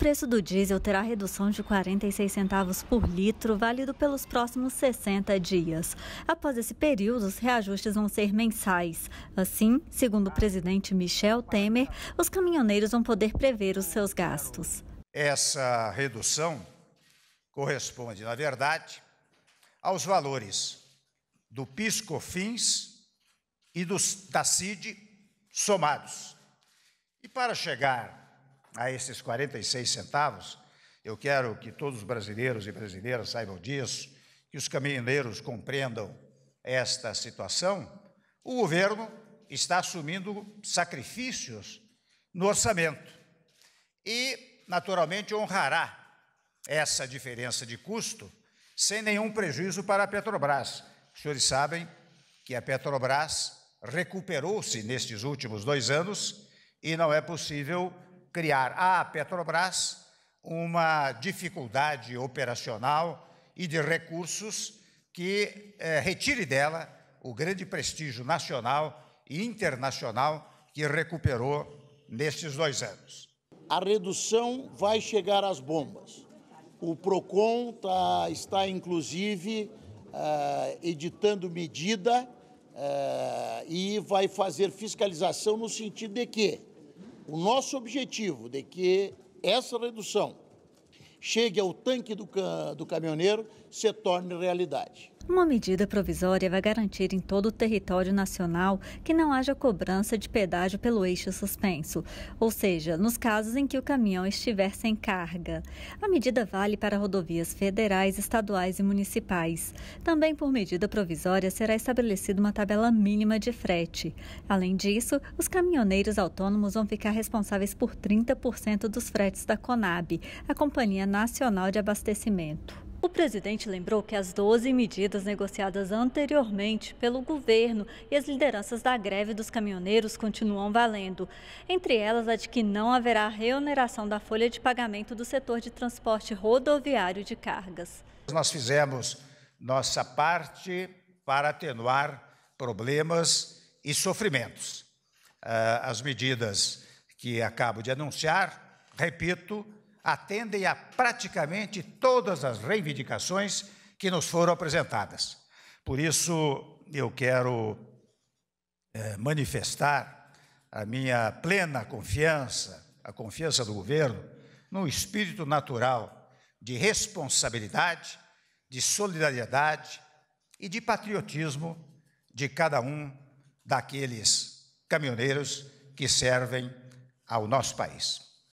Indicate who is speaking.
Speaker 1: preço do diesel terá redução de 46 centavos por litro, válido pelos próximos 60 dias. Após esse período, os reajustes vão ser mensais. Assim, segundo o presidente Michel Temer, os caminhoneiros vão poder prever os seus gastos.
Speaker 2: Essa redução corresponde, na verdade, aos valores do PiscoFins e dos da CID somados. E para chegar a esses 46 centavos, eu quero que todos os brasileiros e brasileiras saibam disso, que os caminhoneiros compreendam esta situação, o governo está assumindo sacrifícios no orçamento e, naturalmente, honrará essa diferença de custo sem nenhum prejuízo para a Petrobras. Os senhores sabem que a Petrobras recuperou-se nestes últimos dois anos e não é possível criar à Petrobras uma dificuldade operacional e de recursos que eh, retire dela o grande prestígio nacional e internacional que recuperou nestes dois anos. A redução
Speaker 3: vai chegar às bombas. O PROCON tá, está, inclusive, uh, editando medida uh, e vai fazer fiscalização no sentido de que o nosso objetivo de que essa redução chegue ao tanque do, do caminhoneiro se torne realidade.
Speaker 1: Uma medida provisória vai garantir em todo o território nacional que não haja cobrança de pedágio pelo eixo suspenso, ou seja, nos casos em que o caminhão estiver sem carga. A medida vale para rodovias federais, estaduais e municipais. Também por medida provisória será estabelecida uma tabela mínima de frete. Além disso, os caminhoneiros autônomos vão ficar responsáveis por 30% dos fretes da Conab, a Companhia Nacional de Abastecimento. O presidente lembrou que as 12 medidas negociadas anteriormente pelo governo e as lideranças da greve dos caminhoneiros continuam valendo. Entre elas, a de que não haverá reoneração da folha de pagamento do setor de transporte rodoviário de cargas.
Speaker 2: Nós fizemos nossa parte para atenuar problemas e sofrimentos. Ah, as medidas que acabo de anunciar, repito, atendem a praticamente todas as reivindicações que nos foram apresentadas. Por isso, eu quero é, manifestar a minha plena confiança, a confiança do governo, no espírito natural de responsabilidade, de solidariedade e de patriotismo de cada um daqueles caminhoneiros que servem ao nosso país.